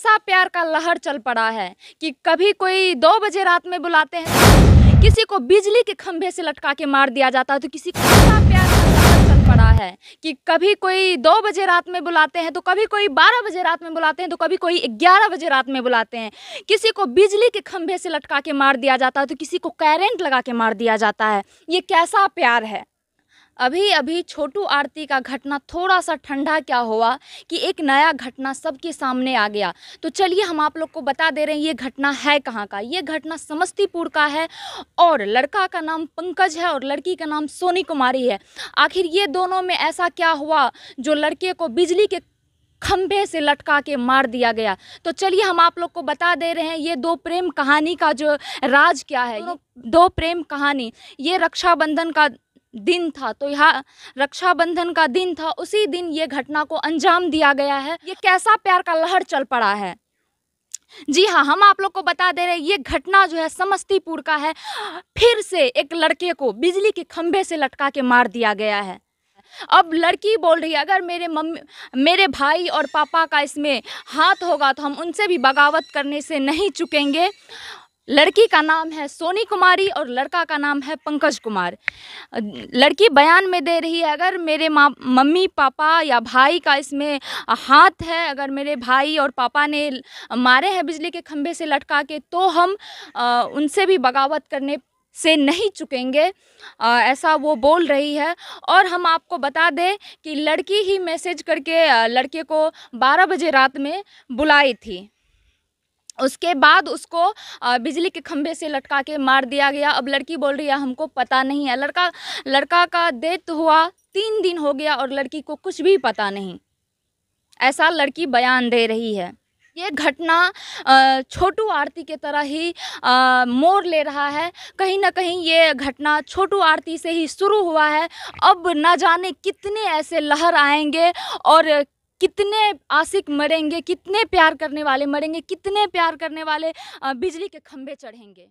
ऐसा प्यार का लहर चल पड़ा है कि कभी कोई दो बजे रात में बुलाते हैं किसी को बिजली के खंभे से लटका के मार दिया जाता है तो किसी को ऐसा प्यार का लहर चल पड़ा है कि कभी कोई दो बजे रात में बुलाते हैं तो कभी कोई बारह बजे रात में बुलाते हैं तो कभी कोई ग्यारह बजे रात में बुलाते हैं किसी को बिजली के खंभे से लटका के मार दिया जाता है तो किसी को कैरेंट लगा के मार दिया जाता है ये कैसा प्यार है अभी अभी छोटू आरती का घटना थोड़ा सा ठंडा क्या हुआ कि एक नया घटना सबके सामने आ गया तो चलिए हम आप लोग को बता दे रहे हैं ये घटना है कहाँ का ये घटना समस्तीपुर का है और लड़का का नाम पंकज है और लड़की का नाम सोनी कुमारी है आखिर ये दोनों में ऐसा क्या हुआ जो लड़के को बिजली के खंभे से लटका के मार दिया गया तो चलिए हम आप लोग को बता दे रहे हैं ये दो प्रेम कहानी का जो राज क्या है दो प्रेम कहानी ये रक्षाबंधन का दिन था तो यहाँ रक्षाबंधन का दिन था उसी दिन ये घटना को अंजाम दिया गया है ये कैसा प्यार का लहर चल पड़ा है जी हाँ हम आप लोग को बता दे रहे हैं ये घटना जो है समस्तीपुर का है फिर से एक लड़के को बिजली के खंभे से लटका के मार दिया गया है अब लड़की बोल रही है अगर मेरे मम्मी मेरे भाई और पापा का इसमें हाथ होगा तो हम उनसे भी बगावत करने से नहीं चुकेंगे लड़की का नाम है सोनी कुमारी और लड़का का नाम है पंकज कुमार लड़की बयान में दे रही है अगर मेरे माँ मम्मी पापा या भाई का इसमें हाथ है अगर मेरे भाई और पापा ने मारे हैं बिजली के खंभे से लटका के तो हम आ, उनसे भी बगावत करने से नहीं चुकेंगे आ, ऐसा वो बोल रही है और हम आपको बता दें कि लड़की ही मैसेज करके लड़के को 12 बजे रात में बुलाई थी उसके बाद उसको बिजली के खंभे से लटका के मार दिया गया अब लड़की बोल रही है हमको पता नहीं है लड़का लड़का का डेथ हुआ तीन दिन हो गया और लड़की को कुछ भी पता नहीं ऐसा लड़की बयान दे रही है ये घटना छोटू आरती के तरह ही मोड़ ले रहा है कहीं ना कहीं ये घटना छोटू आरती से ही शुरू हुआ है अब ना जाने कितने ऐसे लहर आएंगे और कितने आशिक मरेंगे कितने प्यार करने वाले मरेंगे कितने प्यार करने वाले बिजली के खंभे चढ़ेंगे